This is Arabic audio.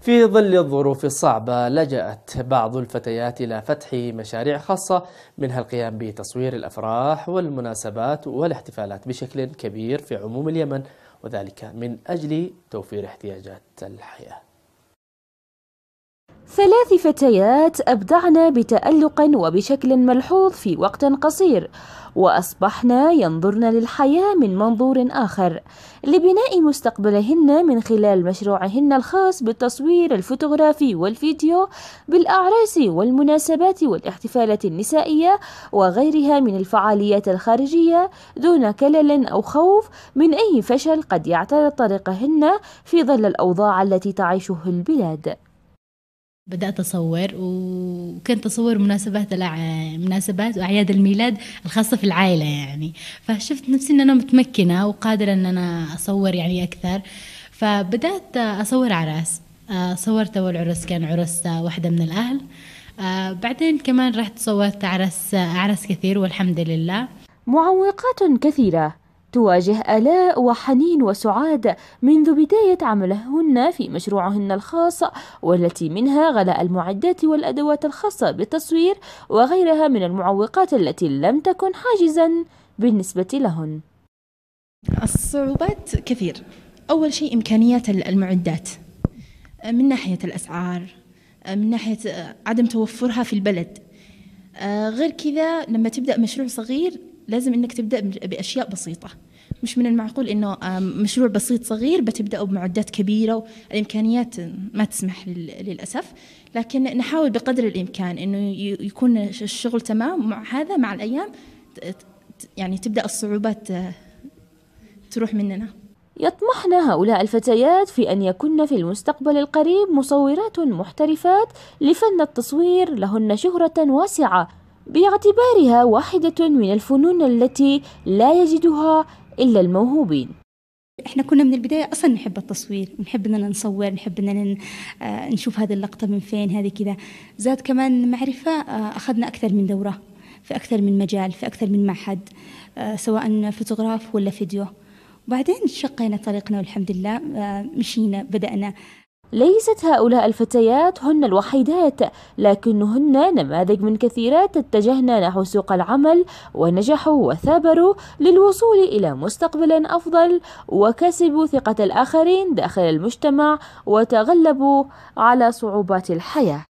في ظل الظروف الصعبة لجأت بعض الفتيات إلى فتح مشاريع خاصة منها القيام بتصوير الأفراح والمناسبات والاحتفالات بشكل كبير في عموم اليمن وذلك من أجل توفير احتياجات الحياة ثلاث فتيات أبدعن بتألق وبشكل ملحوظ في وقت قصير وأصبحنا ينظرن للحياة من منظور آخر لبناء مستقبلهن من خلال مشروعهن الخاص بالتصوير الفوتوغرافي والفيديو بالأعراس والمناسبات والاحتفالات النسائية وغيرها من الفعاليات الخارجية دون كلل أو خوف من أي فشل قد يعترض طريقهن في ظل الأوضاع التي تعيشه البلاد بدأت أصور وكنت أصور مناسبات الع... مناسبات وأعياد الميلاد الخاصة في العائلة يعني فشفت نفسي إن أنا متمكنة وقادرة إن أنا أصور يعني أكثر فبدأت أصور عراس آه، صورت أول عرس كان عرس واحدة من الأهل آه، بعدين كمان رحت صورت عرس عرس كثير والحمد لله معوقات كثيرة تواجه آلاء وحنين وسعاد منذ بداية عملهن في مشروعهن الخاص والتي منها غلاء المعدات والأدوات الخاصة بالتصوير وغيرها من المعوقات التي لم تكن حاجزا بالنسبة لهن الصعوبات كثير أول شيء إمكانية المعدات آه، من ناحية الأسعار آه، من ناحية آه، عدم توفرها في البلد غير كذا لما تبدأ مشروع صغير لازم انك تبدا باشياء بسيطه مش من المعقول انه مشروع بسيط صغير بتبداه بمعدات كبيره الامكانيات ما تسمح للاسف لكن نحاول بقدر الامكان انه يكون الشغل تمام مع هذا مع الايام يعني تبدا الصعوبات آه، تروح مننا يطمحن هؤلاء الفتيات في أن يكن في المستقبل القريب مصورات محترفات لفن التصوير لهن شهرة واسعة باعتبارها واحدة من الفنون التي لا يجدها إلا الموهوبين احنا كنا من البدايه اصلا نحب التصوير نحب اننا نصور نحب اننا آه، نشوف هذه اللقطه من فين هذه كذا زاد كمان معرفه آه، اخذنا اكثر من دوره في اكثر من مجال في اكثر من معهد آه، سواء فوتوغراف ولا فيديو وبعدين شقينا طريقنا والحمد لله مشينا بدأنا ليست هؤلاء الفتيات هن الوحيدات لكنهن نماذج من كثيرات اتجهن نحو سوق العمل ونجحوا وثابروا للوصول إلى مستقبل أفضل وكسبوا ثقة الآخرين داخل المجتمع وتغلبوا على صعوبات الحياة